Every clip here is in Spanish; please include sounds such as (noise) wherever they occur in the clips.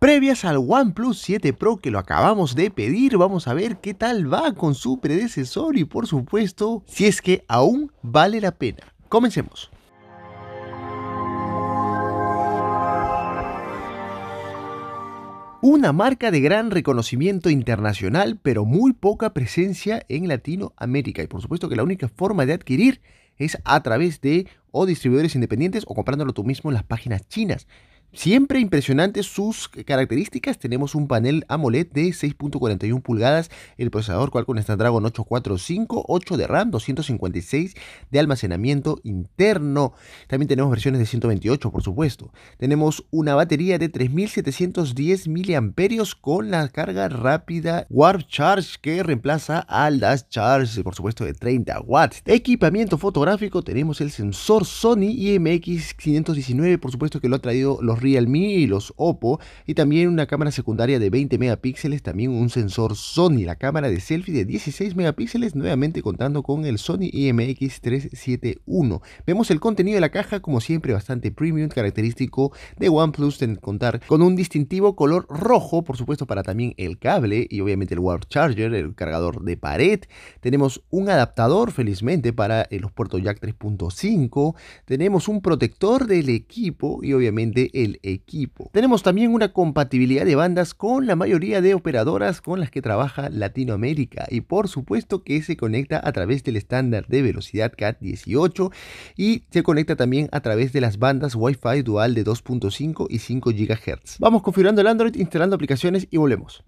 previas al OnePlus 7 Pro que lo acabamos de pedir. Vamos a ver qué tal va con su predecesor y por supuesto si es que aún vale la pena. Comencemos. Una marca de gran reconocimiento internacional, pero muy poca presencia en Latinoamérica. Y por supuesto que la única forma de adquirir es a través de o distribuidores independientes o comprándolo tú mismo en las páginas chinas. Siempre impresionantes sus características. Tenemos un panel AMOLED de 6.41 pulgadas, el procesador Qualcomm Snapdragon 845, 8 de RAM, 256 de almacenamiento interno. También tenemos versiones de 128, por supuesto. Tenemos una batería de 3710 mAh con la carga rápida Warp Charge que reemplaza al Dash Charge, por supuesto, de 30 watts. Equipamiento fotográfico, tenemos el sensor Sony IMX519, por supuesto que lo ha traído los Realme y los Oppo y también una cámara secundaria de 20 megapíxeles, también un sensor Sony, la cámara de selfie de 16 megapíxeles, nuevamente contando con el Sony IMX371. Vemos el contenido de la caja como siempre bastante premium, característico de OnePlus en contar con un distintivo color rojo, por supuesto para también el cable y obviamente el wall charger, el cargador de pared. Tenemos un adaptador felizmente para eh, los puertos jack 3.5, tenemos un protector del equipo y obviamente el equipo. Tenemos también una compatibilidad de bandas con la mayoría de operadoras con las que trabaja Latinoamérica y por supuesto que se conecta a través del estándar de velocidad CAT18 y se conecta también a través de las bandas Wi-Fi dual de 2.5 y 5 GHz. Vamos configurando el Android, instalando aplicaciones y volvemos.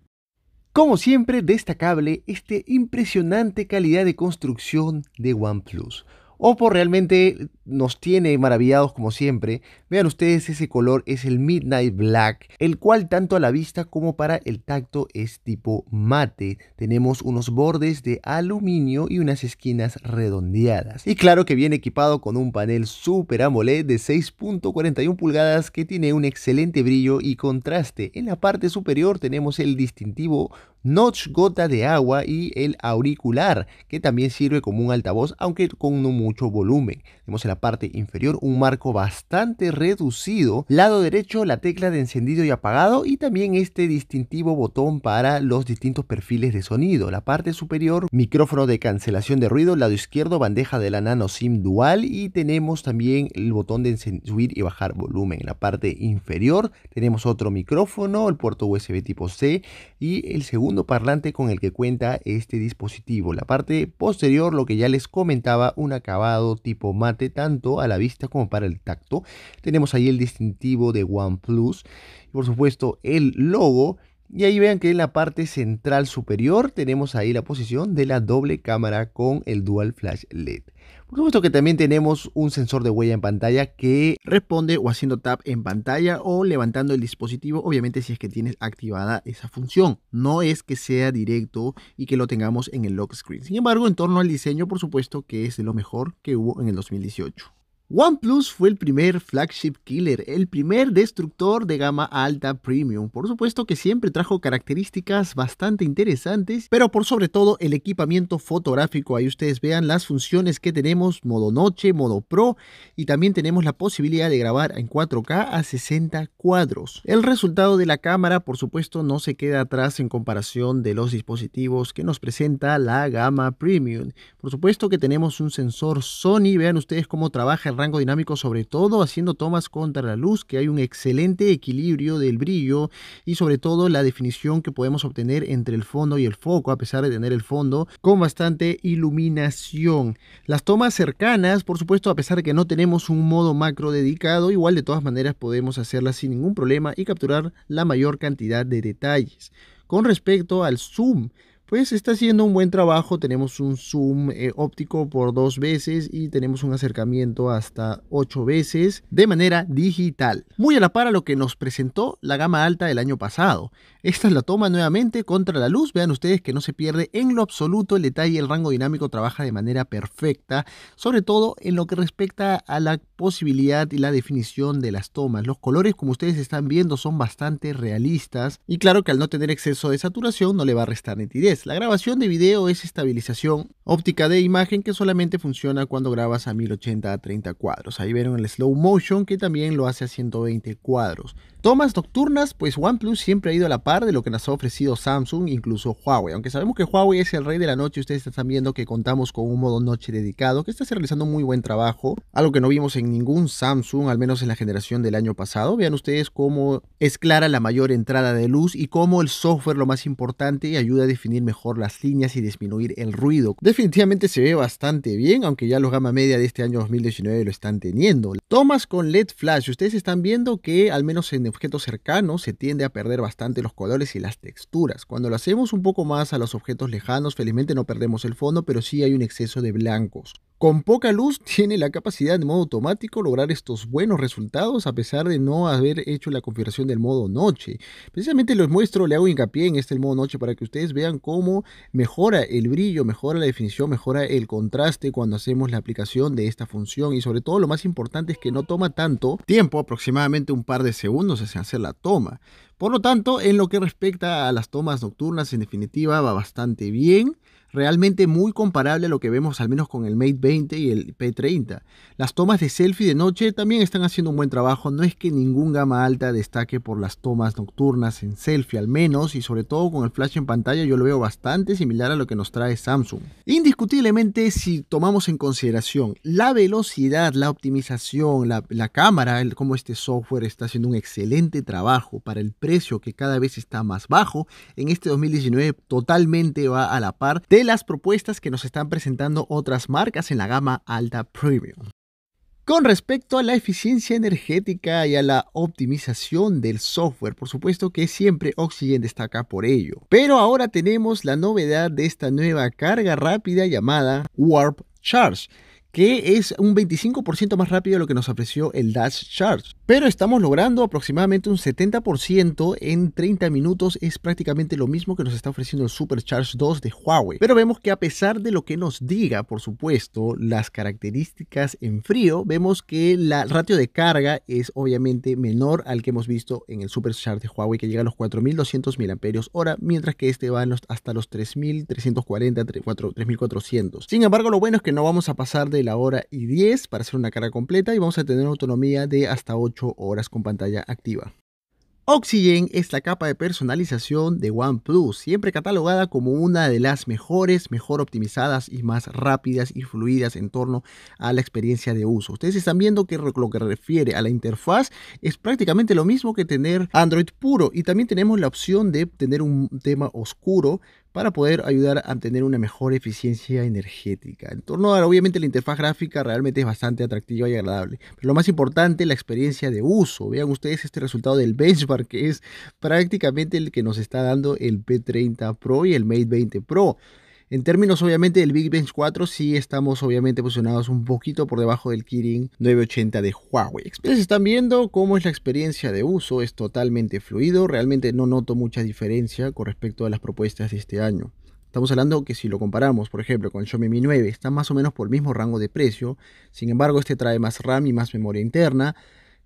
Como siempre, destacable este impresionante calidad de construcción de OnePlus. Oppo realmente nos tiene maravillados como siempre. Vean ustedes ese color, es el Midnight Black, el cual tanto a la vista como para el tacto es tipo mate. Tenemos unos bordes de aluminio y unas esquinas redondeadas. Y claro que viene equipado con un panel Super AMOLED de 6.41 pulgadas que tiene un excelente brillo y contraste. En la parte superior tenemos el distintivo notch gota de agua y el auricular, que también sirve como un altavoz, aunque con un volumen. Tenemos en la parte inferior un marco bastante reducido, lado derecho la tecla de encendido y apagado y también este distintivo botón para los distintos perfiles de sonido. La parte superior, micrófono de cancelación de ruido, lado izquierdo, bandeja de la nano SIM dual y tenemos también el botón de subir y bajar volumen. En la parte inferior tenemos otro micrófono, el puerto USB tipo C y el segundo parlante con el que cuenta este dispositivo. La parte posterior, lo que ya les comentaba, una tipo mate tanto a la vista como para el tacto. Tenemos ahí el distintivo de OnePlus y por supuesto el logo y ahí vean que en la parte central superior tenemos ahí la posición de la doble cámara con el dual flash LED. Por supuesto que también tenemos un sensor de huella en pantalla que responde o haciendo tap en pantalla o levantando el dispositivo, obviamente si es que tienes activada esa función. No es que sea directo y que lo tengamos en el lock screen. Sin embargo, en torno al diseño, por supuesto que es de lo mejor que hubo en el 2018. OnePlus fue el primer flagship killer, el primer destructor de gama alta premium. Por supuesto que siempre trajo características bastante interesantes, pero por sobre todo el equipamiento fotográfico. Ahí ustedes vean las funciones que tenemos, modo noche, modo pro, y también tenemos la posibilidad de grabar en 4K a 60 cuadros. El resultado de la cámara, por supuesto, no se queda atrás en comparación de los dispositivos que nos presenta la gama premium. Por supuesto que tenemos un sensor Sony, vean ustedes cómo trabaja el rango dinámico, sobre todo haciendo tomas contra la luz, que hay un excelente equilibrio del brillo y sobre todo la definición que podemos obtener entre el fondo y el foco, a pesar de tener el fondo con bastante iluminación. Las tomas cercanas, por supuesto, a pesar de que no tenemos un modo macro dedicado, igual de todas maneras podemos hacerlas sin ningún problema y capturar la mayor cantidad de detalles. Con respecto al zoom, pues está haciendo un buen trabajo. Tenemos un zoom eh, óptico por dos veces y tenemos un acercamiento hasta ocho veces de manera digital. Muy a la par a lo que nos presentó la gama alta del año pasado. Esta es la toma nuevamente contra la luz. Vean ustedes que no se pierde en lo absoluto el detalle. El rango dinámico trabaja de manera perfecta, sobre todo en lo que respecta a la posibilidad y la definición de las tomas. Los colores, como ustedes están viendo, son bastante realistas y claro que al no tener exceso de saturación no le va a restar nitidez. La grabación de video es estabilización óptica de imagen que solamente funciona cuando grabas a 1080 a 30 cuadros. Ahí vieron el slow motion que también lo hace a 120 cuadros. Tomas nocturnas, pues OnePlus siempre ha ido a la par de lo que nos ha ofrecido Samsung, incluso Huawei. Aunque sabemos que Huawei es el rey de la noche, ustedes están viendo que contamos con un modo noche dedicado que está realizando muy buen trabajo, algo que no vimos en ningún Samsung, al menos en la generación del año pasado. Vean ustedes cómo es clara la mayor entrada de luz y cómo el software, lo más importante, ayuda a definir mejor las líneas y disminuir el ruido definitivamente se ve bastante bien, aunque ya los gama media de este año 2019 lo están teniendo. Tomas con LED flash, ustedes están viendo que al menos en objetos cercanos se tiende a perder bastante los colores y las texturas. Cuando lo hacemos un poco más a los objetos lejanos, felizmente no perdemos el fondo, pero sí hay un exceso de blancos. Con poca luz (laughs) tiene la capacidad de modo automático lograr estos buenos resultados a pesar de no haber hecho la configuración del modo noche. Precisamente los muestro, le hago hincapié en este modo noche para que ustedes vean cómo mejora el brillo, mejora la definición mejora el contraste cuando hacemos la aplicación de esta función y sobre todo lo más importante es que no toma tanto tiempo, aproximadamente un par de segundos hacia hacer la toma. Por lo tanto, en lo que respecta a las tomas nocturnas, en definitiva va bastante bien realmente muy comparable a lo que vemos al menos con el Mate 20 y el P30. Las tomas de selfie de noche también están haciendo un buen trabajo, no es que ningún gama alta destaque por las tomas nocturnas en selfie al menos y sobre todo con el flash en pantalla yo lo veo bastante similar a lo que nos trae Samsung. Indiscutiblemente si tomamos en consideración la velocidad, la optimización, la, cámara, el, cómo este software está haciendo un excelente trabajo para el precio que cada vez está más bajo, en este 2019 totalmente va a la par de las propuestas que nos están presentando otras marcas en la gama alta premium. Con respecto a la eficiencia energética y a la optimización del software, por supuesto que siempre Oxygen destaca por ello. Pero ahora tenemos la novedad de esta nueva carga rápida llamada Warp Charge, que es un 25% más rápido de lo que nos ofreció el Dash Charge. Pero estamos logrando aproximadamente un 70% en 30 minutos. Es prácticamente lo mismo que nos está ofreciendo el Supercharge 2 de Huawei. Pero vemos que a pesar de lo que nos diga, por supuesto, las características en frío, vemos que la ratio de carga es obviamente menor al que hemos visto en el Supercharge de Huawei, que llega a los 4200 mAh, mientras que este va hasta los 3340, 3400. Sin embargo, lo bueno es que no vamos a pasar de la hora y 10 para hacer una carga completa y vamos a tener una autonomía de hasta 8 horas con pantalla activa. Oxygen es la capa de personalización de OnePlus, siempre catalogada como una de las mejores, mejor optimizadas y más rápidas y fluidas en torno a la experiencia de uso. Ustedes están viendo que lo que refiere a la interfaz es prácticamente lo mismo que tener Android puro y también tenemos la opción de tener un tema oscuro para poder ayudar a tener una mejor eficiencia energética. En torno a, obviamente, la interfaz gráfica realmente es bastante atractiva y agradable. Pero lo más importante, la experiencia de uso. Vean ustedes este resultado del benchmark, que es prácticamente el que nos está dando el P30 Pro y el Mate 20 Pro. En términos obviamente del Big Bench 4, sí estamos obviamente posicionados un poquito por debajo del Kirin 980 de Huawei. Ustedes están viendo cómo es la experiencia de uso, es totalmente fluido, realmente no noto mucha diferencia con respecto a las propuestas de este año. Estamos hablando que si lo comparamos, por ejemplo, con el Xiaomi Mi 9, está más o menos por el mismo rango de precio. Sin embargo, este trae más RAM y más memoria interna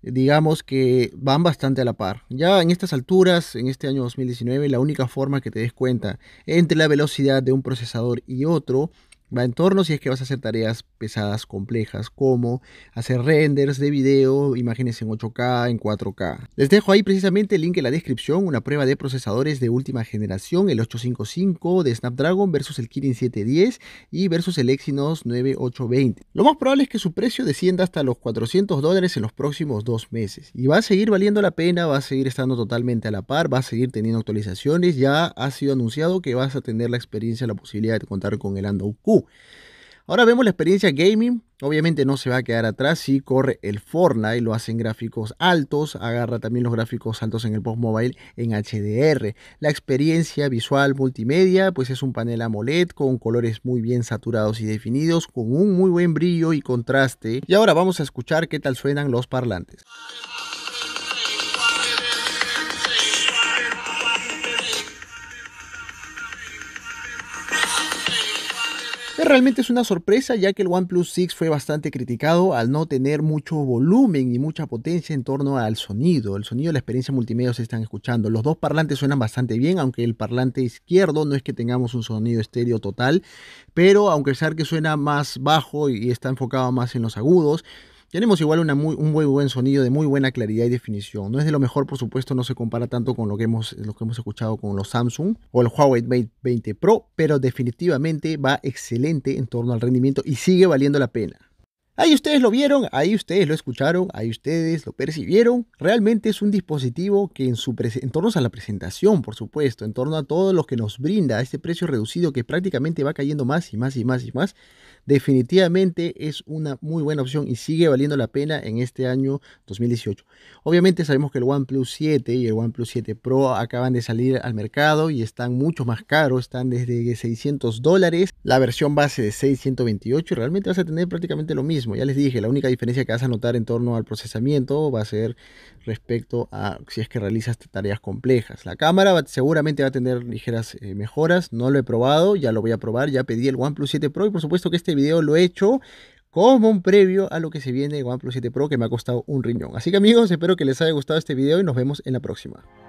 digamos que van bastante a la par. Ya en estas alturas, en este año 2019, la única forma que te des cuenta entre la velocidad de un procesador y otro va en torno si es que vas a hacer tareas pesadas complejas, como hacer renders de video, imágenes en 8K, en 4K. Les dejo ahí precisamente el link en la descripción, una prueba de procesadores de última generación, el 855 de Snapdragon versus el Kirin 710 y versus el Exynos 9820. Lo más probable es que su precio descienda hasta los 400 dólares en los próximos dos meses y va a seguir valiendo la pena, va a seguir estando totalmente a la par, va a seguir teniendo actualizaciones, ya ha sido anunciado que vas a tener la experiencia, la posibilidad de contar con el Ando Q. Ahora vemos la experiencia gaming. Obviamente no se va a quedar atrás si corre el Fortnite, lo hacen gráficos altos, agarra también los gráficos altos en el Post Mobile en HDR. La experiencia visual multimedia, pues es un panel AMOLED con colores muy bien saturados y definidos, con un muy buen brillo y contraste. Y ahora vamos a escuchar qué tal suenan los parlantes. Realmente es una sorpresa ya que el OnePlus 6 fue bastante criticado al no tener mucho volumen y mucha potencia en torno al sonido. El sonido de la experiencia multimedia se están escuchando. Los dos parlantes suenan bastante bien, aunque el parlante izquierdo no es que tengamos un sonido estéreo total, pero aunque sea que suena más bajo y está enfocado más en los agudos, tenemos igual muy, un muy buen sonido de muy buena claridad y definición. No es de lo mejor, por supuesto, no se compara tanto con lo que hemos, lo que hemos escuchado con los Samsung o el Huawei Mate 20 Pro, pero definitivamente va excelente en torno al rendimiento y sigue valiendo la pena. Ahí ustedes lo vieron, ahí ustedes lo escucharon, ahí ustedes lo percibieron. Realmente es un dispositivo que en, su torno a la presentación, por supuesto, en torno a todo lo que nos brinda este precio reducido que prácticamente va cayendo más y más y más y más, definitivamente es una muy buena opción y sigue valiendo la pena en este año 2018. Obviamente sabemos que el OnePlus 7 y el OnePlus 7 Pro acaban de salir al mercado y están mucho más caros, están desde 600 dólares, la versión base de 628 realmente vas a tener prácticamente lo mismo ya les dije, la única diferencia que vas a notar en torno al procesamiento va a ser respecto a si es que realizas tareas complejas. La cámara seguramente va a tener ligeras eh, mejoras. No lo he probado, ya lo voy a probar. Ya pedí el OnePlus 7 Pro y por supuesto que este video lo he hecho como un previo a lo que se viene de OnePlus 7 Pro que me ha costado un riñón. Así que amigos, espero que les haya gustado este video y nos vemos en la próxima.